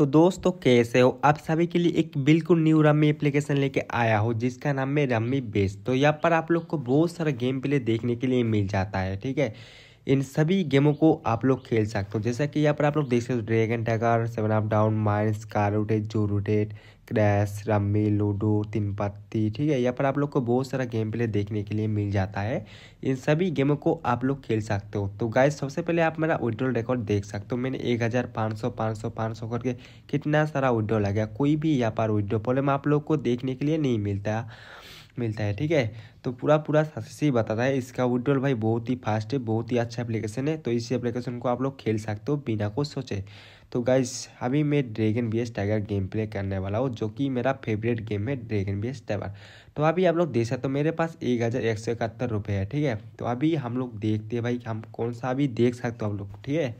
तो दोस्तों कैसे हो आप सभी के लिए एक बिल्कुल न्यू रम्मी एप्लीकेशन लेके आया हो जिसका नाम है रम्मी बेस तो यहाँ पर आप लोग को बहुत सारा गेम प्ले देखने के लिए मिल जाता है ठीक है इन सभी गेमों को आप लोग खेल सकते हो जैसा कि यहाँ पर आप लोग देख सकते हो dragon tiger seven up down mines कारोटेट रोटेट क्रैश रम्मी लूडो तीन पत्ती ठीक है यहाँ पर आप लोग को बहुत सारा गेम प्ले देखने के लिए मिल जाता है इन सभी गेमों को आप लोग खेल सकते हो तो गाइज सबसे पहले आप मेरा विड्रोल रिकॉर्ड देख सकते हो मैंने एक हज़ार पाँच सौ पाँच सौ पाँच सौ करके कितना सारा विड्रॉल आ गया कोई भी यहाँ पर विड्रो प्रॉब्लम आप लोग को देखने के लिए नहीं मिलता मिलता है ठीक है तो पूरा पूरा सक्सेस ही बताता है इसका विड्रॉल भाई बहुत ही फास्ट है बहुत ही अच्छा एप्लीकेशन है तो इसी एप्लीकेशन को आप लोग खेल सकते हो बिना कुछ सोचे तो गाइस अभी मैं dragon V S tiger game play करने वाला हूँ जो कि मेरा फेवरेट गेम है ड्रैगन बी एस टाइगर तो अभी आप लोग देख सकते हो मेरे पास एक हज़ार एक सौ इकहत्तर रुपये है ठीक है तो अभी हम लोग देखते हैं भाई हम कौन सा अभी देख सकते हो आप लोग ठीक है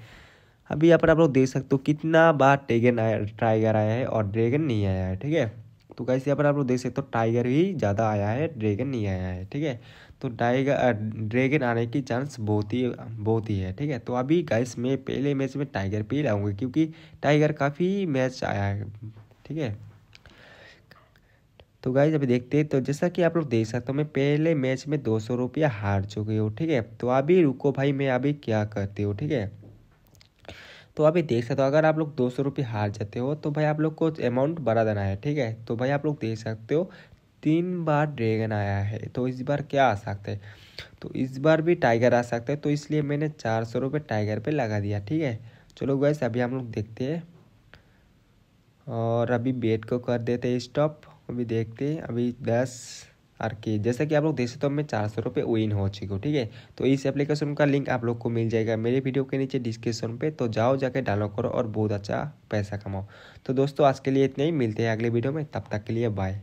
अभी यहाँ पर आप लोग देख सकते हो कितना बार ड्रैगन आया टाइगर आया है और ड्रैगन नहीं आया है ठीक है तो गाइस यहाँ पर आप लोग देख सकते हो टाइगर ही ज़्यादा आया है ड्रैगन नहीं आया है ठीक है तो टाइगर ड्रैगन आने की चांस बहुत ही बहुत ही है ठीक है तो अभी गाइस मैं पहले मैच में टाइगर पे ही क्योंकि टाइगर काफ़ी मैच आया है ठीक है तो गाइज अभी देखते हैं तो जैसा कि आप लोग देख सकते हो मैं पहले मैच में दो सौ रुपया हार चुकी हूँ ठीक है तो अभी रुको भाई मैं अभी क्या करती हूँ ठीक है तो अभी देख सकते हो अगर आप लोग दो सौ रुपये हार जाते हो तो भाई आप लोग को अमाउंट बढ़ा देना है ठीक है तो भाई आप लोग देख सकते हो तीन बार ड्रैगन आया है तो इस बार क्या आ सकते हैं तो इस बार भी टाइगर आ सकते हैं तो इसलिए मैंने चार सौ रुपये टाइगर पे लगा दिया ठीक है चलो वैसे अभी हम लोग देखते हैं और अभी बेट को कर देते हैं स्टॉप अभी देखते हैं अभी दस आर के जैसा कि आप लोग देख सकते हो मैं चार सौ रुपये विन हो चुकी हूँ ठीक है तो इस एप्लीकेशन का लिंक आप लोग को मिल जाएगा मेरे वीडियो के नीचे डिस्क्रिप्शन पे तो जाओ जाके डाउनलोड करो और बहुत अच्छा पैसा कमाओ तो दोस्तों आज के लिए इतना ही मिलते हैं अगले वीडियो में तब तक के लिए बाय